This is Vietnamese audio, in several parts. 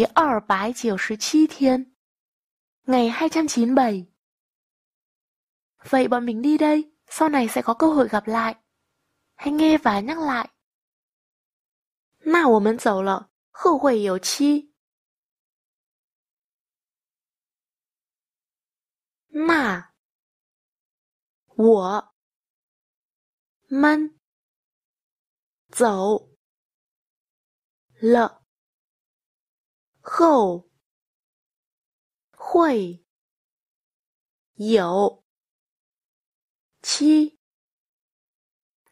第二百九十七 thiên. Ngày bảy Vậy bọn mình đi đây, sau này sẽ có cơ hội gặp lại. Hãy nghe và nhắc lại. 那我们走了，后会有期。那我们走了。够，会有期。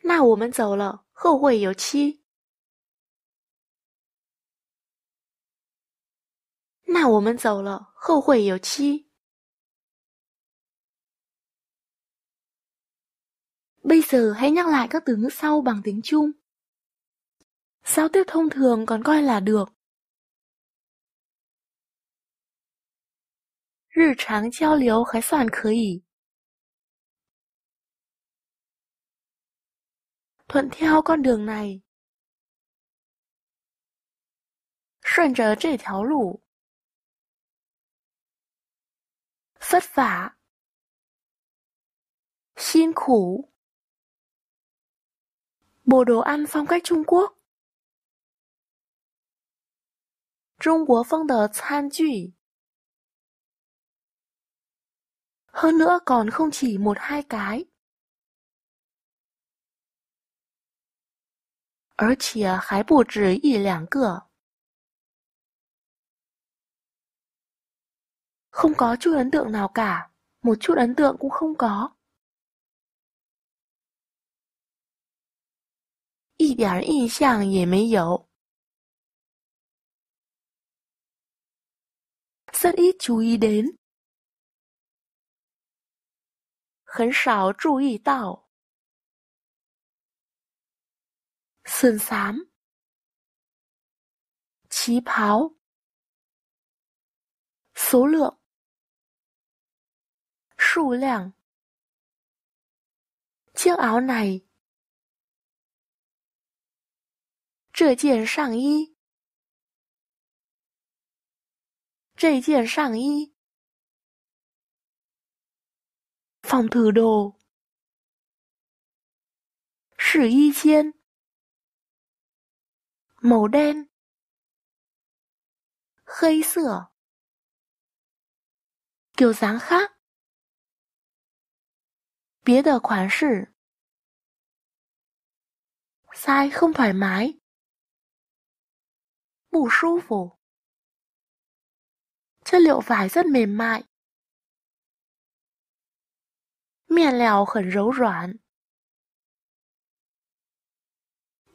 那我们走了，后会有期。那我们走了，后会有期。Bây giờ hãy nhắc lại các từ ngữ sau bằng tiếng Trung. Giao tiếp thông thường còn coi là được, 日常交流还算可以。顺着这条路，费瓦、鲜苦、布料、安风格中国中国风的餐具。Hơn nữa còn không chỉ một hai cái. Ở chìa hái bù trì y lẻng cửa. Không có chút ấn tượng nào cả, một chút ấn tượng cũng không có. Y điểm 印象也没有。Rất ít chú ý đến. 很少注意到。笋伞、旗袍、俗乐、数量、煎熬奶。这件上衣，这件上衣。phòng thử đồ Sử y chiên Màu đen Khây sửa Kiểu dáng khác 别的款式 sai không thoải mái. Bù su phủ. Chất liệu vải rất mềm mại. 面料很柔软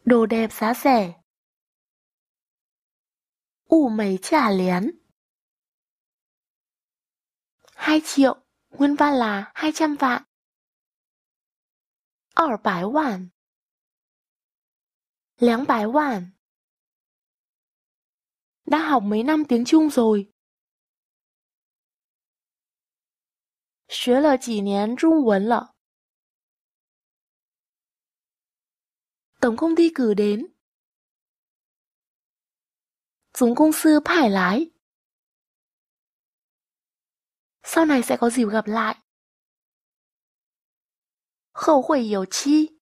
，đồ đẹp giá rẻ, ủ mấy trả liền 2 triệu, nguyên văn là 200 vạn. 200 vạn. 200 vạn. Đã học mấy năm tiếng Trung rồi, 学了几年中文了 tổng công ty cử đến Tổng công sư phải lái Sau này sẽ có dịp gặp lại Khẩu hội hiểu chi